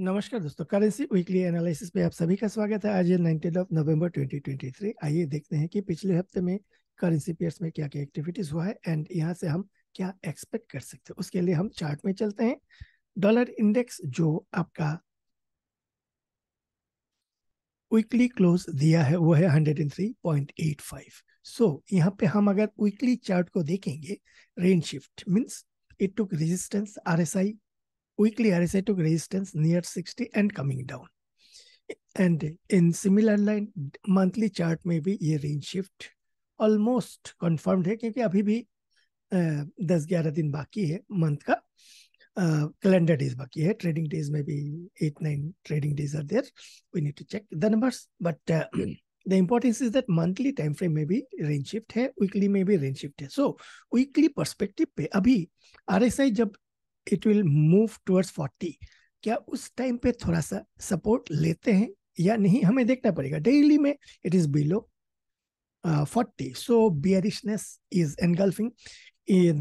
नमस्कार दोस्तों currency weekly analysis पे आप सभी का स्वागत है आज नाइनटीन ऑफ नवंबर 2023 आइए देखते हैं कि पिछले हफ्ते में करेंसी पेयर्स में क्या क्या एक्टिविटीज हुआ है एंड यहां से हम क्या एक्सपेक्ट कर सकते हैं उसके लिए हम चार्ट में चलते हैं डॉलर इंडेक्स जो आपका वीकली क्लोज दिया है वो है 103.85 सो so, यहाँ पे हम अगर वीकली चार्ट को देखेंगे rain shift means it took resistance are weakly arystatic resistance near 60 and coming down. And in similar line, monthly chart may be a range shift almost confirmed है क्योंकि अभी भी दस ग्यारह दिन बाकी है मंथ का कैलेंडर डेज बाकी है ट्रेडिंग डेज में भी eight nine trading days are there we need to check the numbers but the importance is that monthly time frame में भी रेंज शिफ्ट है वीकली में भी रेंज शिफ्ट है सो वीकली परस्पेक्टिव पे अभी आर एस आई जब it will move towards forty क्या उस टाइम पे थोड़ा सा सपोर्ट लेते हैं या नहीं हमें देखना पड़ेगा डेली में it is below forty so bearishness is engulfing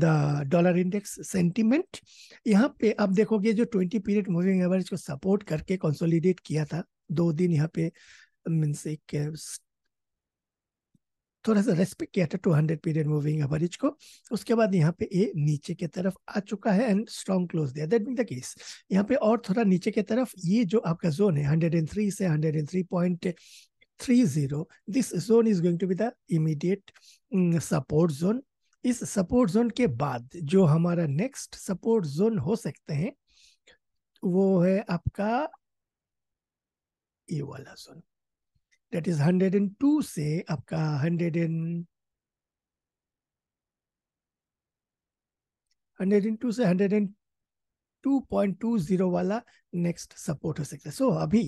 the dollar index sentiment यहाँ पे आप देखोगे जो ट्वेंटी पीरियड मूविंग एवरेज को सपोर्ट करके कंसोलिडेट किया था दो दिन यहाँ पे मीन्स एक थोड़ा सा रेस्पेक्ट किया था two hundred period moving average को उसके बाद यहाँ पे ए नीचे की तरफ आ चुका है एंड स्ट्रॉन्ग क्लोज दिया दैट मीन द केस यहाँ पे और थोड़ा नीचे की तरफ ये जो आपका जोन है हंड्रेड एंड थ्री से hundred and three three point zero this zone is going to be the immediate support zone इस सपोर्ट जोन के बाद जो हमारा नेक्स्ट सपोर्ट जोन हो सकते हैं वो है आपका ये वाला zone that is hundred and two से आपका hundred and hundred and two से hundred and two point two zero वाला नेक्स्ट सपोर्ट हो सकता है सो so, अभी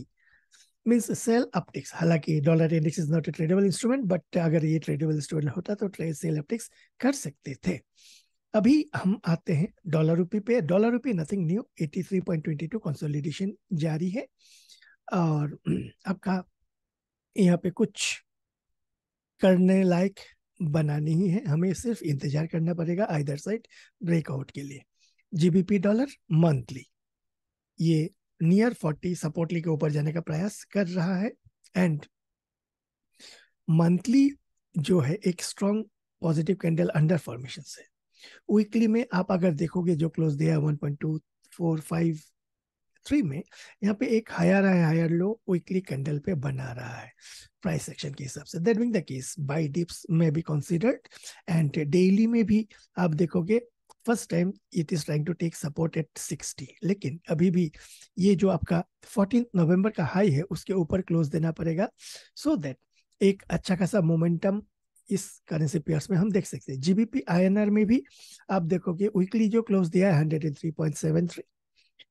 मीन्स सेल अपटिक्स हालांकि dollar index is not a tradable instrument but अगर ये ट्रेडेबल इंस्ट्रूमेंट होता तो ट्रेड सेल अपटिक्स कर सकते थे अभी हम आते हैं डॉलर रुपी पे dollar rupee nothing new 83.22 consolidation जारी है और आपका यहाँ पे कुछ करने लायक बनानी ही है हमें सिर्फ इंतजार करना पड़ेगा आइदर साइड ब्रेकआउट के लिए जीबीपी डॉलर मंथली ये नियर फोर्टी सपोर्टली के ऊपर जाने का प्रयास कर रहा है एंड मंथली जो है एक strong positive candle under formation से वीकली में आप अगर देखोगे जो क्लोज दिया है फाइव थ्री में यहाँ पे एक higher high higher low weekly candle पे बना रहा है प्राइस सेक्शन के हिसाब से that mean the case buy dips में भी कंसीडर्ड एंड डेली में भी आप देखोगे first time it is trying to take support at sixty लेकिन अभी भी ये जो आपका फोर्टीन नवंबर का हाई है उसके ऊपर क्लोज देना पड़ेगा सो so दैट एक अच्छा खासा मोमेंटम इस करेंसी पेयर्स में हम देख सकते हैं जीबीपी आईएनआर में भी आप देखोगे वीकली जो क्लोज दिया है 103.73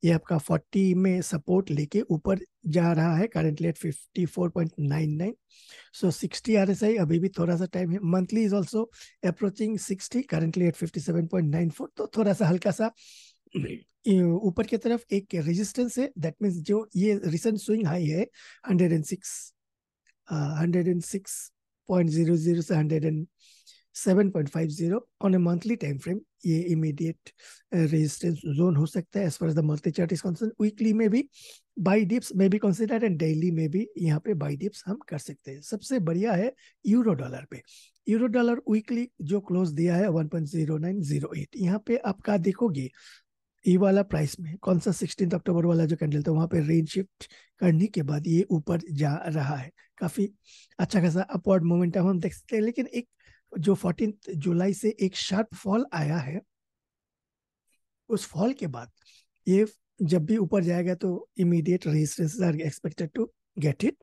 ये आपका 40 में सपोर्ट लेके ऊपर जा रहा है करेंटली एट 54.99 सो 60 आरएसआई अभी भी थोड़ा सा टाइम है monthly is also approaching 60 currently at 57.94 तो थोड़ा सा हल्का सा ऊपर की तरफ एक रेजिस्टेंस है दैट मीन्स जो ये रिसेंट स्विंग हाई है 106 uh, 106.00 से 100 and 7.50 on a monthly time frame ये immediate uh, resistance zone हो सकता है as far as the monthly chart is concerned weekly में भी buy dips may be considered and daily में भी यहाँ पे buy dips हम कर सकते हैं सबसे बढ़िया है यूरो डॉलर पे यूरो डॉलर वीकली जो क्लोज दिया है 1.0908 यहाँ पे आपका देखोगे ये वाला प्राइस में कौन सा सिक्सटीन अक्टूबर वाला जो कैंडल था वहाँ पे रेंज शिफ्ट करने के बाद ये ऊपर जा रहा है काफ़ी अच्छा खासा अपवर्ड मोमेंटम हम देख सकते हैं लेकिन एक जो फोर्टीन जुलाई से एक शार्प फॉल आया है उस फॉल के बाद ये जब भी ऊपर जाएगा तो immediate resistance are expected to get it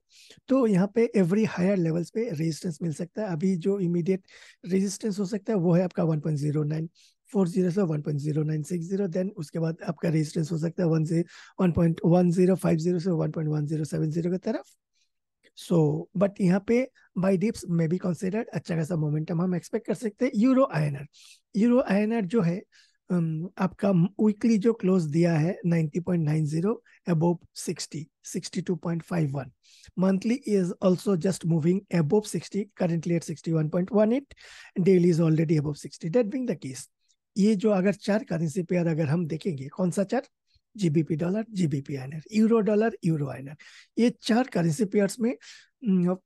तो यहाँ पे एवरी हायर लेवल्स पे रेजिस्टेंस मिल सकता है अभी जो इमीडिएट रेजिस्टेंस हो सकता है वो है आपका one point zero nine four zero से one point zero nine six zero then उसके बाद आपका रेजिस्टेंस हो सकता है one zero one point one zero five zero से one point one zero seven zero की तरफ सो बट यहाँ पे बाई डिप्स में भी कंसिडर्ड अच्छा खासा मोमेंटम हम एक्सपेक्ट कर सकते हैं यूरो आयनर यूरो आयनर जो है um, आपका वीकली जो क्लोज दिया है 90.90 above 60 62.51 monthly is also just moving above 60 currently at 61.18 daily is already above 60 that being the case ये जो अगर चार करेंसी पेयर अगर हम देखेंगे कौन सा चार GBP dollar GBP INR euro dollar euro INR ये चार करेंसी पेयर्स में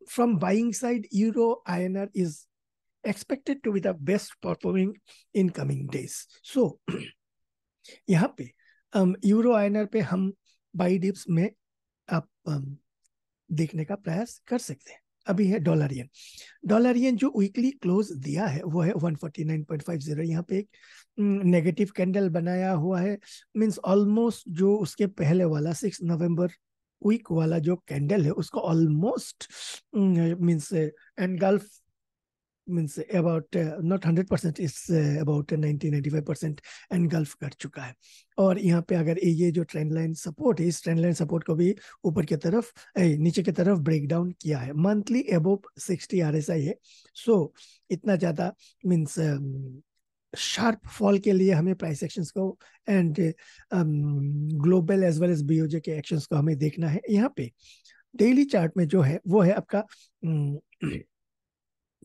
from buying side euro INR is expected to be the best performing in coming days so यहाँ पे यूरो um, आयनर पे हम बाई डिप्स में आप um, देखने का प्रयास कर सकते हैं अभी है डॉलर येन डॉलर येन जो वीकली क्लोज दिया है वो है 149.50 यहाँ पे एक नेगेटिव कैंडल बनाया हुआ है मींस ऑलमोस्ट जो उसके पहले वाला सिक्स नवंबर वीक वाला जो कैंडल है उसको almost means engulf gulf means about not hundred percent is about ninety ninety five percent engulf कर चुका है और यहाँ पे अगर ये जो ट्रेंड लाइन सपोर्ट है इस ट्रेंड लाइन सपोर्ट को भी ऊपर की तरफ ए, नीचे की तरफ ब्रेक डाउन किया है monthly above sixty R S I है सो so, इतना ज़्यादा मीन्स शार्प फॉल के लिए हमें प्राइस एक्शंस को and global as well as BOJ के एक्शंस को हमें देखना है यहाँ पे डेली चार्ट में जो है वो है आपका um,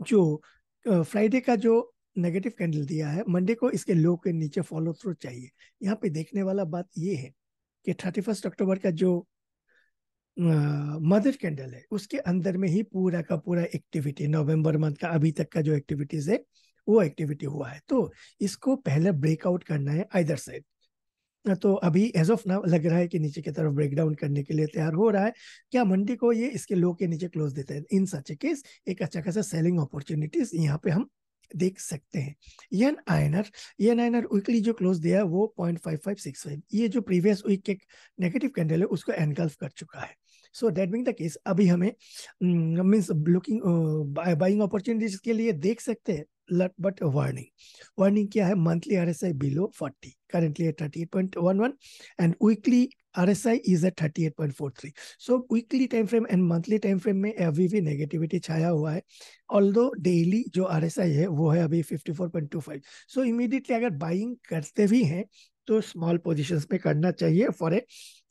जो फ्राइडे uh, का जो नेगेटिव कैंडल दिया है मंडे को इसके लो के नीचे फॉलो थ्रू चाहिए यहाँ पे देखने वाला बात ये है कि थर्टी फर्स्ट अक्टूबर का जो मदर uh, कैंडल है उसके अंदर में ही पूरा का पूरा एक्टिविटी नवंबर मंथ का अभी तक का जो एक्टिविटीज है वो एक्टिविटी हुआ है तो इसको पहले ब्रेकआउट करना है आइदर साइड तो अभी एज ऑफ नाउ लग रहा है कि नीचे की तरफ ब्रेकडाउन करने के लिए तैयार हो रहा है क्या मंडी को ये इसके लो के नीचे क्लोज देते हैं इन सच केस एक अच्छा खासा सेलिंग अपॉर्चुनिटीज यहाँ पे हम देख सकते हैं yen INR yen INR weekly जो क्लोज दिया है वो point five five six five ये जो प्रीवियस वीक के नेगेटिव कैंडल है उसको एनगल्फ कर चुका है so that being the case अभी हमें मीन्स लुकिंग बाइंग अपॉर्चुनिटीज के लिए देख सकते हैं बट वार्निंग वार्निंग क्या है monthly R S I below forty currently thirty eight point one one and weekly R S I is a thirty eight point four three so weekly time frame and monthly time frame में अभी भी negativity छाया हुआ है all दो daily जो are S I है वो है अभी fifty four point two five so immediately अगर बाइंग करते भी हैं तो स्मॉल पोजिशन में करना चाहिए for a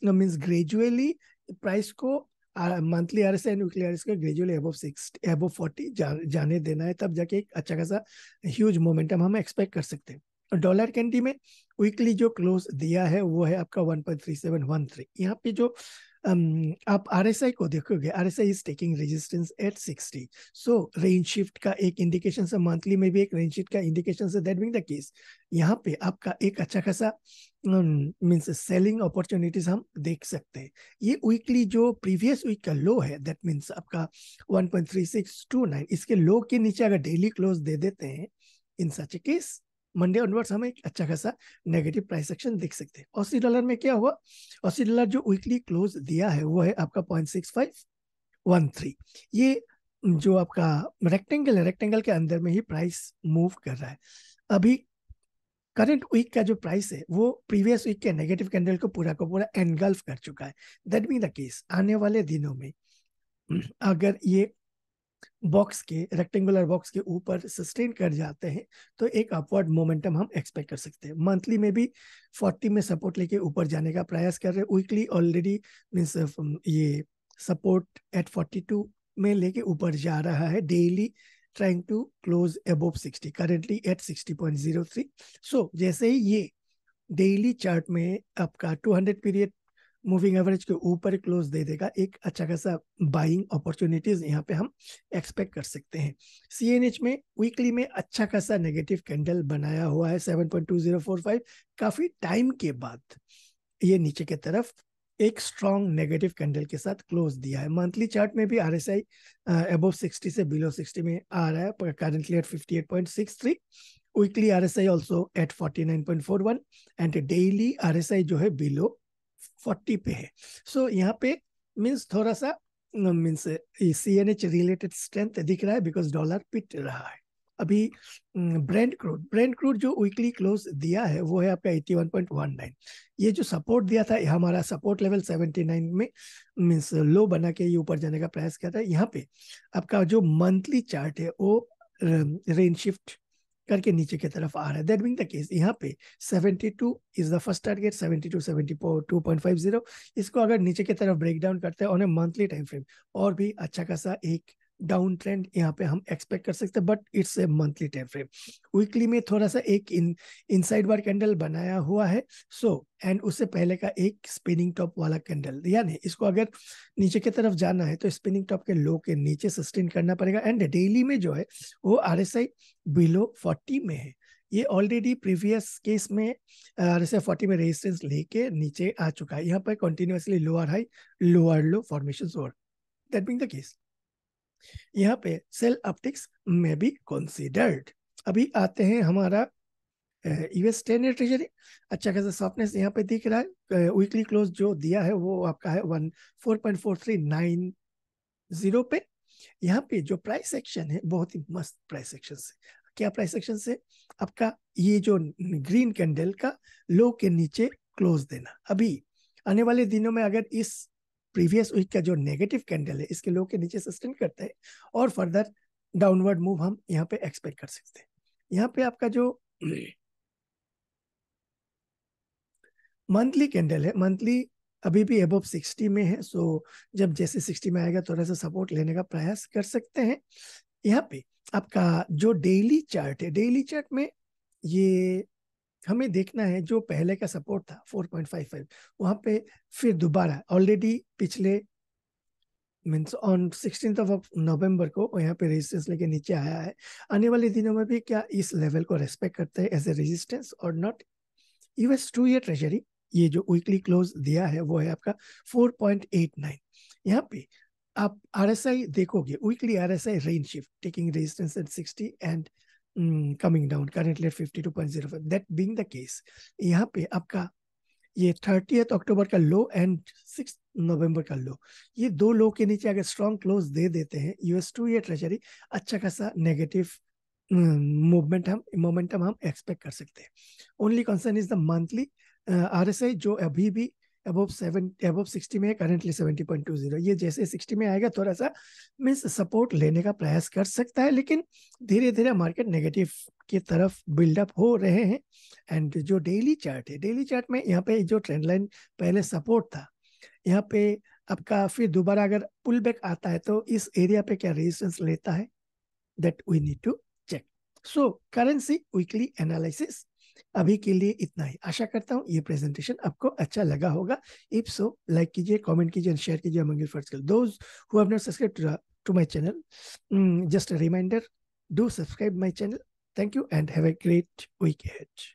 means gradually price को monthly R S and weekly R S का gradually above six above forty जा, जाने देना है तब जाके एक अच्छा खासा ह्यूज मोमेंटम हम एक्सपेक्ट कर सकते हैं डॉलर कैंडी में वीकली जो क्लोज दिया है वो है आपका one point three seven one three यहाँ पे जो um, आप आर एस आई को देखोगे R S I is taking resistance at sixty so range shift का एक इंडिकेशन से मंथली में भी एक रेंज शिफ्ट का इंडिकेशन से दैट बिंग द केस यहाँ पे आपका एक अच्छा खासा मीन्स सेलिंग अपॉर्चुनिटीज हम देख सकते हैं ये वीकली जो प्रीवियस वीक का लो है दैट मीन्स आपका 1.3629 इसके लो के नीचे अगर डेली क्लोज दे देते हैं in such a case Monday onwards हमें एक अच्छा खासा नेगेटिव प्राइस एक्शन देख सकते हैं ऑस्ट्री डॉलर में क्या हुआ ऑस्ट्री डॉलर जो वीकली क्लोज दिया है वो है आपका point six five one three ये जो आपका रेक्टेंगल है रेक्टेंगल के अंदर में ही प्राइस मूव कर रहा है अभी करंट वीक का जो प्राइस है वो प्रीवियस वीक के नेगेटिव कैंडल को पूरा को पूरा एनगल्फ कर चुका है दैट मीन द केस आने वाले दिनों में अगर ये बॉक्स के रेक्टेंगुलर बॉक्स के ऊपर सस्टेन कर जाते हैं तो एक अपवर्ड मोमेंटम हम एक्सपेक्ट कर सकते हैं मंथली में भी फोर्टी में सपोर्ट लेके ऊपर जाने का प्रयास कर रहे हैं वीकली ऑलरेडी मीन्स ये सपोर्ट एट फोर्टी टू में लेके ऊपर जा रहा है daily trying to close above sixty currently at sixty point zero three so जैसे ही ये डेली चार्ट में आपका two hundred period moving average के ऊपर क्लोज दे देगा एक अच्छा खासा बाइंग अपॉर्चुनिटीज यहाँ पे हम एक्सपेक्ट कर सकते हैं सीएनएच में वीकली में अच्छा खासा नेगेटिव कैंडल बनाया हुआ है 7.2045 काफी टाइम के बाद ये नीचे की तरफ एक स्ट्रॉन्ग नेगेटिव कैंडल के साथ क्लोज दिया है मंथली चार्ट में भी R S I above sixty से बिलो सिक्सटी में आ रहा है currently at fifty eight point six three weekly R S I also at forty nine point four one and daily R S I जो है below forty पे है so so, यहाँ पे मीन्स थोड़ा सा means C N H related strength दिख रहा है बिकॉज डॉलर पिट रहा है अभी ब्रेंड क्रूड ब्रेंड क्रूड जो वीकली क्लोज दिया है वो है आपका eighty one point one nine ये जो सपोर्ट दिया था हमारा सपोर्ट लेवल सेवेंटी नाइन में मीन्स लो बना के ये ऊपर जाने का प्रयास किया था यहाँ पे आपका जो मंथली चार्ट है वो रेन शिफ्ट करके नीचे की तरफ आ रहा है दैट मीन द केस यहाँ पे 72 इज द फर्स्ट टारगेट 72 74 2.50 इसको अगर नीचे की तरफ ब्रेक डाउन करते हैं on a monthly time frame और भी अच्छा खासा एक डाउन ट्रेंड यहाँ पे हम एक्सपेक्ट कर सकते हैं but it's a monthly time frame weekly में थोड़ा सा एक इन इनसाइड बार कैंडल बनाया हुआ है सो so, एंड उससे पहले का एक स्पिनिंग टॉप वाला कैंडल यानी इसको अगर नीचे की तरफ जाना है तो स्पिनिंग टॉप के लो के नीचे सस्टेन करना पड़ेगा एंड डेली में जो है वो आर बिलो फोर्टी में है ये ऑलरेडी प्रीवियस केस में जैसे फोर्टी में रेजिस्टेंस लेके नीचे आ चुका है यहाँ पर continuously lower high lower low formation और दैट बिंग द केस यहाँ पे सेल ऑप्टिक्स में भी कंसिडर्ड अभी आते हैं हमारा यूएस टेन ट्रेजरी अच्छा खासा सॉफ्टनेस यहाँ पे दिख रहा है वीकली क्लोज जो दिया है वो आपका है one four point four three nine zero पे यहाँ पे जो प्राइस सेक्शन है बहुत ही मस्त प्राइस सेक्शन से क्या प्राइस सेक्शन से आपका ये जो ग्रीन कैंडल का लो के नीचे क्लोज देना अभी आने वाले दिनों में अगर इस प्रीवियस वीक का जो नेगेटिव कैंडल है इसके लो के नीचे सस्टेन करता है और फर्दर डाउनवर्ड मूव हम यहाँ पे एक्सपेक्ट कर सकते हैं यहाँ पे आपका जो मंथली कैंडल है मंथली अभी भी एबव 60 में है सो जब जैसे 60 में आएगा थोड़ा सा सपोर्ट लेने का प्रयास कर सकते हैं यहाँ पे आपका जो डेली चार्ट है डेली चार्ट में ये हमें देखना है जो पहले का सपोर्ट था 4.55 वहां पे फिर दोबारा ऑलरेडी पिछले means on sixteen of November को यहाँ पे रेजिस्टेंस लेके नीचे आया है आने वाले दिनों में भी क्या इस लेवल को रेस्पेक्ट करते हैं एज ए रेजिस्टेंस और not US two year treasury ये जो वीकली क्लोज दिया है वो है आपका 4.89 पॉइंट यहाँ पे आप आरएसआई देखोगे weekly RSI range shift taking resistance at sixty and coming down currently at fifty two point zero five that being the case यहाँ पे आपका ये थर्टीथ अक्टूबर का लो एंड सिक्स नवंबर का लो ये दो लो के नीचे अगर स्ट्रॉन्ग क्लोज दे देते हैं यूएस टू ये ट्रेजरी अच्छा खासा नेगेटिव मूवमेंट hmm, हम मोमेंटम हम एक्सपेक्ट कर सकते हैं only concern is the monthly R S I जो अभी भी अबव सेवन अबव सिक्सटी में currently seventy point two zero ये जैसे सिक्सटी में आएगा थोड़ा सा मीन्स सपोर्ट लेने का प्रयास कर सकता है लेकिन धीरे धीरे मार्केट नेगेटिव की तरफ बिल्डअप हो रहे हैं एंड जो डेली चार्ट है डेली चार्ट में यहाँ पे जो ट्रेंड लाइन पहले सपोर्ट था यहाँ पे आपका फिर दोबारा अगर पुल बैक आता है तो इस एरिया पे क्या रेजिस्टेंस लेता है that we need to check so currency weekly analysis अभी के लिए इतना ही आशा करता हूँ ये प्रेजेंटेशन आपको अच्छा लगा होगा इफ सो लाइक कीजिए कमेंट कीजिए शेयर कीजिए among subscribe to channel just a reminder do subscribe my channel thank you and have a great week head